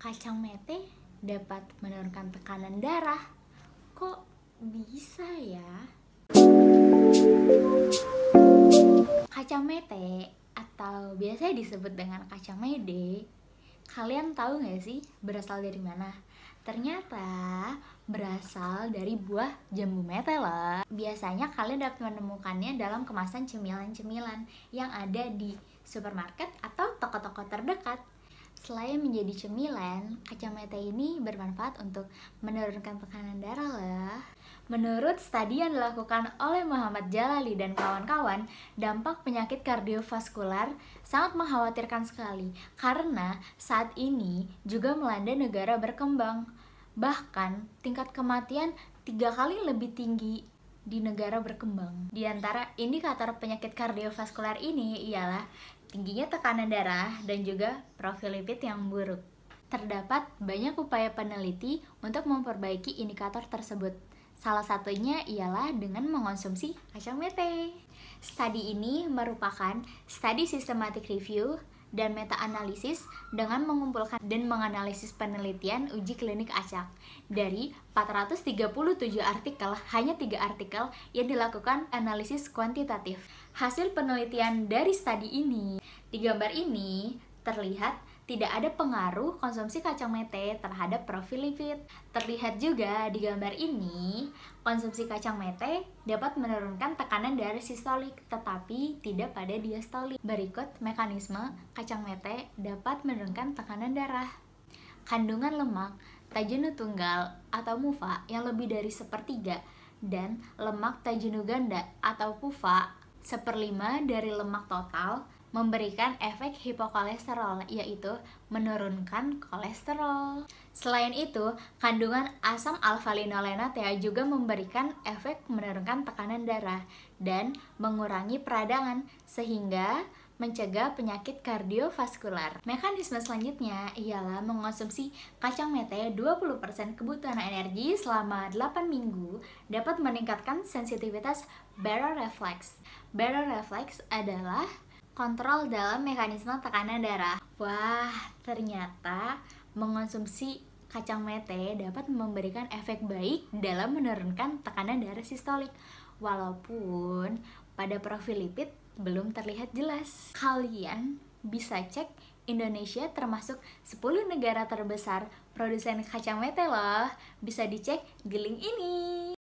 kacang mete dapat menurunkan tekanan darah. Kok bisa ya? Kacang mete atau biasa disebut dengan kacang mede, kalian tahu nggak sih berasal dari mana? Ternyata berasal dari buah jambu mete loh. Biasanya kalian dapat menemukannya dalam kemasan cemilan-cemilan yang ada di supermarket atau toko-toko terdekat. Selain menjadi cemilan, kacamata ini bermanfaat untuk menurunkan tekanan darah lah. Menurut studi yang dilakukan oleh Muhammad Jalali dan kawan-kawan, dampak penyakit kardiovaskular sangat mengkhawatirkan sekali karena saat ini juga melanda negara berkembang. Bahkan tingkat kematian tiga kali lebih tinggi di negara berkembang. Di antara indikator penyakit kardiovaskular ini ialah tingginya tekanan darah, dan juga profil lipid yang buruk. Terdapat banyak upaya peneliti untuk memperbaiki indikator tersebut. Salah satunya ialah dengan mengonsumsi kacang mete. Studi ini merupakan studi systematic review dan meta-analisis dengan mengumpulkan dan menganalisis penelitian uji klinik acak. Dari 437 artikel, hanya tiga artikel yang dilakukan analisis kuantitatif. Hasil penelitian dari studi ini, di gambar ini terlihat tidak ada pengaruh konsumsi kacang mete terhadap profil lipid. Terlihat juga di gambar ini, konsumsi kacang mete dapat menurunkan tekanan dari sistolik, tetapi tidak pada diastolik. Berikut mekanisme kacang mete dapat menurunkan tekanan darah. Kandungan lemak, tajinu tunggal atau mufa yang lebih dari sepertiga, dan lemak tajinu ganda atau pufa seperlima dari lemak total memberikan efek hipokolesterol, yaitu menurunkan kolesterol. Selain itu, kandungan asam alfa linolenatea ya juga memberikan efek menurunkan tekanan darah dan mengurangi peradangan, sehingga mencegah penyakit kardiovaskular. Mekanisme selanjutnya ialah mengonsumsi kacang mete 20% kebutuhan energi selama 8 minggu dapat meningkatkan sensitivitas barrel reflex. Barrel reflex adalah kontrol dalam mekanisme tekanan darah. Wah, ternyata mengonsumsi kacang mete dapat memberikan efek baik dalam menurunkan tekanan darah sistolik. Walaupun pada profil lipid belum terlihat jelas. Kalian bisa cek Indonesia termasuk 10 negara terbesar produsen kacang mete loh. Bisa dicek di link ini.